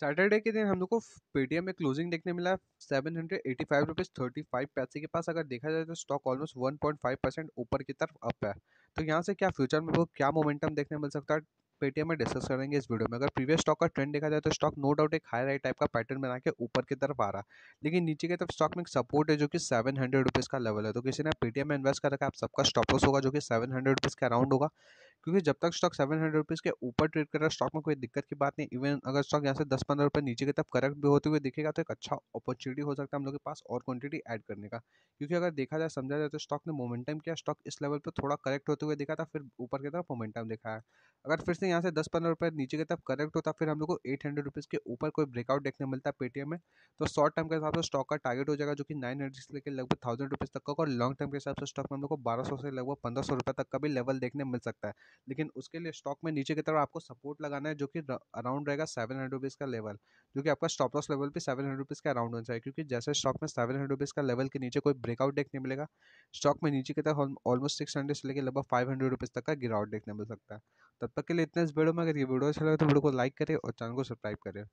Saturday के दिन हम लोग को पेटीएम में क्लोजिंग देखने मिला seven hundred eighty five rupees thirty five पैसे के पास अगर देखा जाए तो stock almost one point five percent ऊपर की तरफ अप है तो यहाँ से क्या फ्यूचर में वो क्या मोमेंटम देखने मिल सकता है पेटीएम में डिस्कस करेंगे इस वीडियो में अगर प्रीवियस स्टॉक का ट्रेंड देखा जाए तो स्टॉक नो डाउट एक हाई राइट टाइप का पैटर्न बना के ऊपर की तरफ आ रहा लेकिन नीचे की तरफ स्टॉक में एक सपोर्ट है जो कि सेवन हंड्रेड रुपीज़ का लेवल है तो किसी ने पेटीएम में इन्वेस्ट कर रखा है आप सबका स्टॉप लॉस होगा जो कि सेवन हंड्रेड रुपीज़ के अराउंड होगा क्योंकि जब तक स्टॉक सेवन हंड्रेड रुपीज़ के ऊपर ट्रेड कर रहा है स्टॉक में कोई दिक्कत की बात नहीं इवन अगर स्टॉक यहाँ से दस पंद्रह रुपये नीचे की तरफ करेक्ट भी होते हुए दिखेगा तो एक अच्छा अपॉर्चुनिटी हो सकता है हम लोग के पास और क्वांटिटी ऐड करने का क्योंकि अगर देखा जाए समझा जाए तो स्टॉक ने मोमेंटम किया स्टॉक इस लेवल पर थोड़ा करेक्ट होते हुए दिखा था फिर ऊपर की तरफ मोमेंटम दिखा है अगर फिर से यहाँ से दस पंद्रह रुपये नीचे की तरफ करेक्ट होता फिर हम लोग को एट हंड्रेड रुपीज़ के ऊपर कोई ब्रेकआउट देखने मिलता है पेटीएम में तो शॉर्ट टर्म के हिसाब से स्टॉक का टारगेट हो जाएगा जो कि नाइन हंड्रेड से लेकर लगभग थाउजेंड रुपीज़ तक का और लॉन्ग टर्म के हिसाब से स्टॉक में हम लोग को बारह सौ से लगभग पंद्रह सौ रुपये तक का भी लेवल देखने मिल सकता है लेकिन उसके लिए स्टॉक में नीचे की तरफ आपको सपोर्ट लगाना है जो कि अराउंड रहेगा सेवन हंड्रेड रुपीज़ का लेवल जो कि आपका स्टॉप लॉस लेवल भी सेवन हंड्रेड रुपीज़ का अराउंड होना चाहिए क्योंकि जैसे स्टॉक में सेवन हंड्रेड रुपीज़ का लेवल के नीचे कोई ब्रेकआउट देखने मिलेगा स्टॉक में नीचे की तरफ ऑलमोस्ट सिक्स हंड्रेड से लेकर लगभग फाइव हंड्रेड रुपीज़ तक का गिरावट देखने मिल सकता है तब तक के लिए इतने इस वीडियो में अगर ये वीडियो अच्छा लगे तो वीडियो को लाइक करें और चैनल को सब्सक्राइब करें